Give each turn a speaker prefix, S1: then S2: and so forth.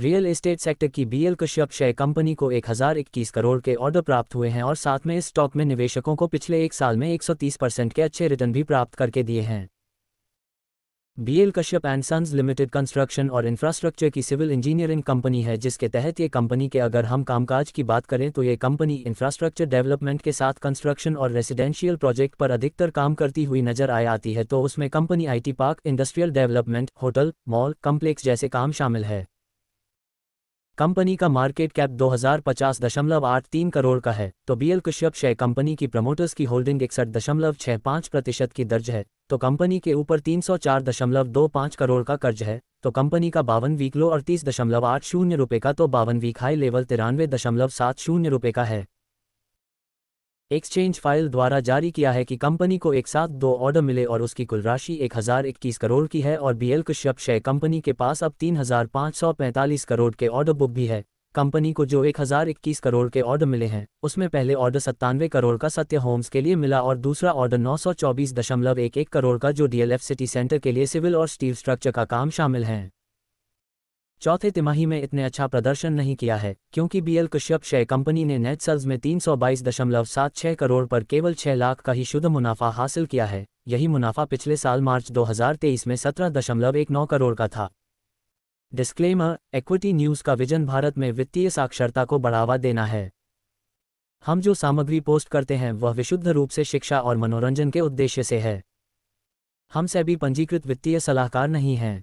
S1: real estate sector की BL Kashyap share company को 1021 करोड़ के ऑर्डर प्राप्त हुए हैं और साथ में इस स्टॉक में निवेशकों को पिछले एक साल में 130 परसेंट के अच्छे रिटर्न भी प्राप्त करके दिए हैं BL Kashyap and sons limited construction और इंफ्रास्ट्रक्चर की सिविल इंजीनियरिंग कंपनी है जिसके तहत ये कंपनी के अगर हम कामकाज की बात करें तो ये कंपनी इंफ्रास्ट्रक्चर डेवलपमेंट के साथ कंस्ट्रक्शन और रेसिडेंशियल प्रोजेक्ट पर अधिकतर काम करती हुई नजर आए आती है तो उसमें company IT park industrial development hotel mall complex जैसे काम शामिल है कंपनी का मार्केट कैप 2050.83 करोड़ का है तो बीएल कश्यप शेयर कंपनी की प्रमोटर्स की होल्डिंग इकसठ प्रतिशत की दर्ज है तो कंपनी के ऊपर 304.25 करोड़ का कर्ज है तो कंपनी का बावन वीक लो अड़तीस दशमलव आठ शून्य रुपये का तो बावन वीक हाई लेवल तिरानवे दशमलव सात शून्य रुपये का है एक्सचेंज फाइल द्वारा जारी किया है कि कंपनी को एक साथ दो ऑर्डर मिले और उसकी कुल राशि एक हजार इक्कीस करोड़ की है और बीएल कश्यप शेयर कंपनी के पास अब तीन हजार पाँच सौ पैंतालीस करोड़ के ऑर्डर बुक भी है कंपनी को जो एक हजार इक्कीस करोड़ के ऑर्डर मिले हैं उसमें पहले ऑर्डर सत्तानवे करोड़ का सत्य होम्स के लिए मिला और दूसरा ऑर्डर नौ सौ चौबीस दशमलव एक एक करोड़ का जो डीएलएफ सिटी सेंटर के लिए सिविल और स्टील स्ट्रक्चर का काम शामिल है चौथे तिमाही में इतने अच्छा प्रदर्शन नहीं किया है क्योंकि बीएल कश्यप शय कंपनी ने नेट सेल्स में तीन करोड़ पर केवल 6 लाख का ही शुद्ध मुनाफा हासिल किया है यही मुनाफा पिछले साल मार्च 2023 में 17.19 करोड़ का था डिस्क्लेमर एक्विटी न्यूज का विजन भारत में वित्तीय साक्षरता को बढ़ावा देना है हम जो सामग्री पोस्ट करते हैं वह विशुद्ध रूप से शिक्षा और मनोरंजन के उद्देश्य से है हम सभी पंजीकृत वित्तीय सलाहकार नहीं हैं